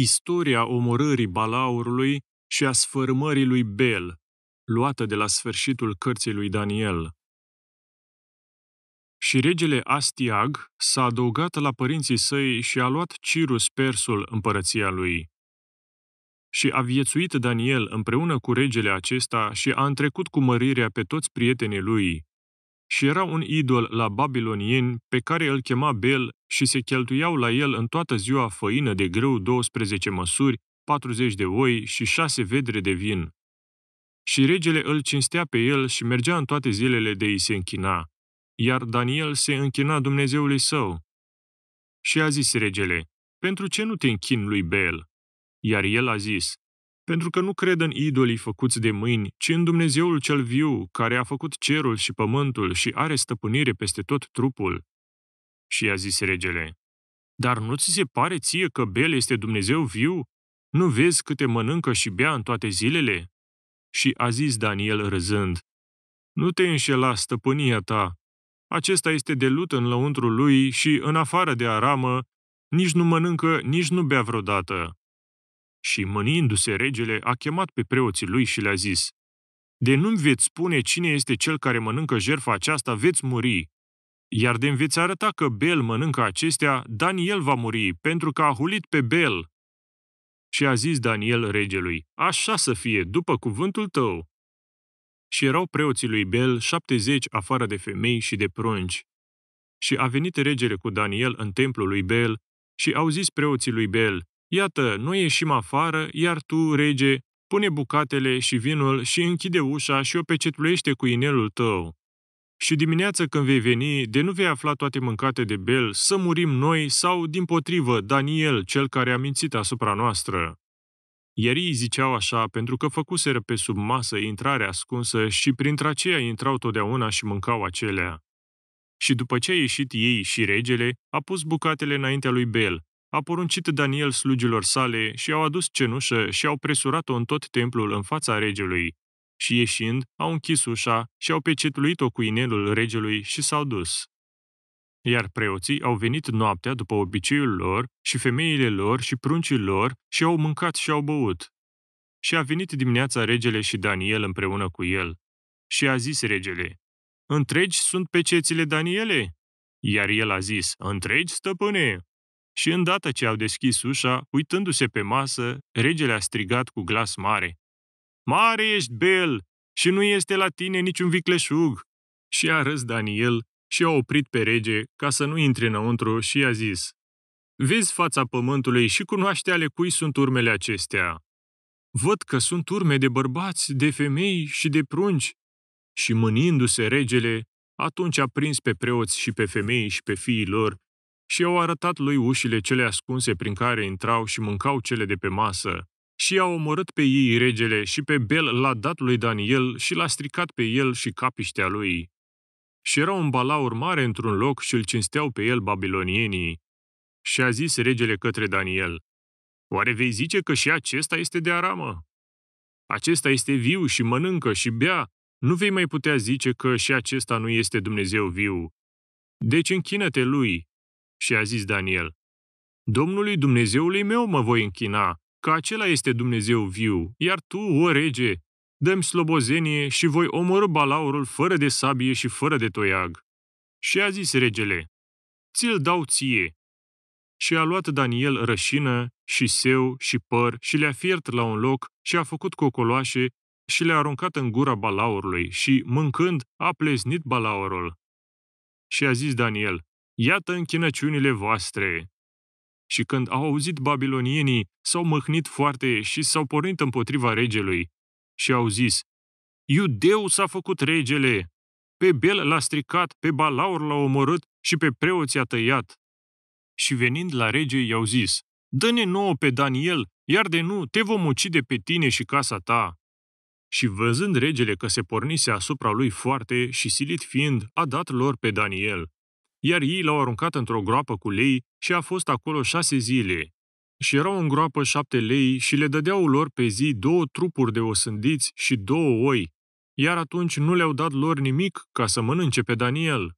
Istoria omorârii Balaurului și a sfârmării lui Bel, luată de la sfârșitul cărții lui Daniel. Și regele Astiag s-a adăugat la părinții săi și a luat Cirus Persul împărăția lui. Și a viețuit Daniel împreună cu regele acesta și a întrecut cu mărirea pe toți prietenii lui, și era un idol la babilonieni pe care îl chema Bel și se cheltuiau la el în toată ziua făină de grâu 12 măsuri, 40 de oi și 6 vedre de vin. Și regele îl cinstea pe el și mergea în toate zilele de ei se închina, iar Daniel se închina Dumnezeului său. Și a zis regele, pentru ce nu te închin lui Bel? Iar el a zis, pentru că nu cred în idolii făcuți de mâini, ci în Dumnezeul cel viu, care a făcut cerul și pământul și are stăpânire peste tot trupul. Și i-a zis regele, Dar nu ți se pare ție că Bel este Dumnezeu viu? Nu vezi câte mănâncă și bea în toate zilele? Și a zis Daniel râzând, Nu te înșela stăpânia ta. Acesta este de lut în lăuntru lui și, în afară de aramă, nici nu mănâncă, nici nu bea vreodată, și, mâniindu-se regele, a chemat pe preoții lui și le-a zis, De nu-mi veți spune cine este cel care mănâncă jertfa aceasta, veți muri. Iar de veți arăta că Bel mănâncă acestea, Daniel va muri, pentru că a hulit pe Bel. Și a zis Daniel regelui, așa să fie, după cuvântul tău. Și erau preoții lui Bel șaptezeci afară de femei și de prunci. Și a venit regele cu Daniel în templul lui Bel și au zis preoții lui Bel, Iată, noi ieșim afară, iar tu, rege, pune bucatele și vinul și închide ușa și o pecetulește cu inelul tău. Și dimineața când vei veni, de nu vei afla toate mâncate de bel, să murim noi sau, din potrivă, Daniel, cel care a mințit asupra noastră. Iar ei ziceau așa pentru că făcuseră pe sub masă intrare ascunsă și printre aceea intrau totdeauna și mâncau acelea. Și după ce a ieșit ei și regele, a pus bucatele înaintea lui Bel, a poruncit Daniel slugilor sale și au adus cenușă și au presurat-o în tot templul în fața regelui. Și ieșind, au închis ușa și au pecetluit-o cu inelul regelui și s-au dus. Iar preoții au venit noaptea după obiceiul lor și femeile lor și pruncii lor și au mâncat și au băut. Și a venit dimineața regele și Daniel împreună cu el. Și a zis regele, Întregi sunt pecețile Daniele? Iar el a zis, Întregi, stăpâne, și îndată ce au deschis ușa, uitându-se pe masă, regele a strigat cu glas mare. Mare ești, Bel, și nu este la tine niciun vicleșug! Și a râs Daniel și a oprit pe rege ca să nu intre înăuntru și i-a zis, Vezi fața pământului și cunoaște ale cui sunt urmele acestea. Văd că sunt urme de bărbați, de femei și de prunci. Și mânindu-se regele, atunci a prins pe preoți și pe femei și pe fiii lor și au arătat lui ușile cele ascunse prin care intrau și mâncau cele de pe masă, și i-a omorât pe ei regele și pe Bel l-a dat lui Daniel și l-a stricat pe el și capiștea lui. Și era un balaur mare într-un loc și îl cinsteau pe el babilonienii. Și a zis regele către Daniel, Oare vei zice că și acesta este de aramă? Acesta este viu și mănâncă și bea, nu vei mai putea zice că și acesta nu este Dumnezeu viu. Deci închină-te lui, și a zis Daniel, Domnului Dumnezeului meu mă voi închina, că acela este Dumnezeu viu, iar tu, o rege, dăm slobozenie și voi omorâ balaurul fără de sabie și fără de toiag. Și a zis regele, ți-l dau ție. Și a luat Daniel rășină și seu și păr și le-a fiert la un loc și a făcut cocoloașe și le-a aruncat în gura balaurului și, mâncând, a pleznit balaurul. Și a zis Daniel, iată închinăciunile voastre. Și când au auzit babilonienii, s-au măhnit foarte și s-au pornit împotriva regelui. Și au zis, Iudeu s-a făcut regele, pe Bel l-a stricat, pe Balaur l-a omorât și pe preoți a tăiat. Și venind la rege i-au zis, Dă-ne nouă pe Daniel, iar de nu te vom ucide pe tine și casa ta. Și văzând regele că se pornise asupra lui foarte și silit fiind, a dat lor pe Daniel iar ei l-au aruncat într-o groapă cu lei și a fost acolo șase zile. Și erau în groapă șapte lei și le dădeau lor pe zi două trupuri de osândiți și două oi, iar atunci nu le-au dat lor nimic ca să mănânce pe Daniel.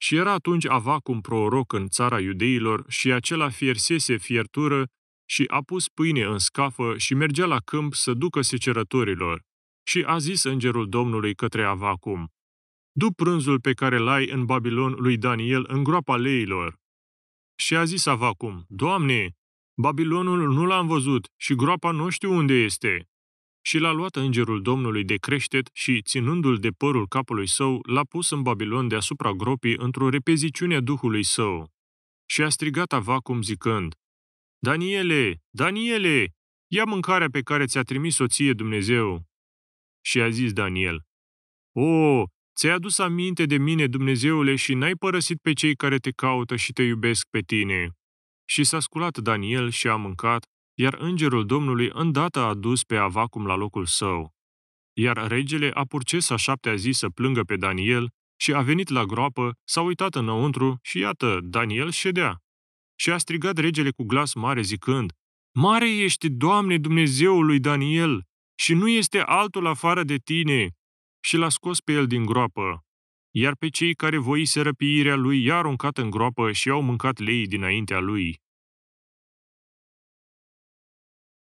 Și era atunci Avacum proroc în țara iudeilor și acela fiersese fiertură și a pus pâine în scafă și mergea la câmp să ducă secerătorilor. Și a zis îngerul Domnului către Avacum, Du prânzul pe care l-ai în Babilon lui Daniel în groapa leilor. Și a zis Avacum, Doamne, Babilonul nu l-am văzut și groapa nu știu unde este. Și l-a luat îngerul Domnului de creștet și, ținându-l de părul capului său, l-a pus în Babilon deasupra gropii într-o repeziciune a Duhului său. Și a strigat Avacum zicând, Daniele, Daniele, ia mâncarea pe care ți-a trimis soție Dumnezeu. Și a zis Daniel, O, Ți-ai adus aminte de mine, Dumnezeule, și n-ai părăsit pe cei care te caută și te iubesc pe tine. Și s-a sculat Daniel și a mâncat, iar îngerul Domnului îndată a dus pe Avacum la locul său. Iar regele a purces a șaptea zi să plângă pe Daniel și a venit la groapă, s-a uitat înăuntru și iată, Daniel ședea. Și a strigat regele cu glas mare zicând, Mare ești, Doamne Dumnezeul lui Daniel, și nu este altul afară de tine, și l-a scos pe el din groapă, iar pe cei care voiseră piirea lui i-a aruncat în groapă și au mâncat lei dinaintea lui.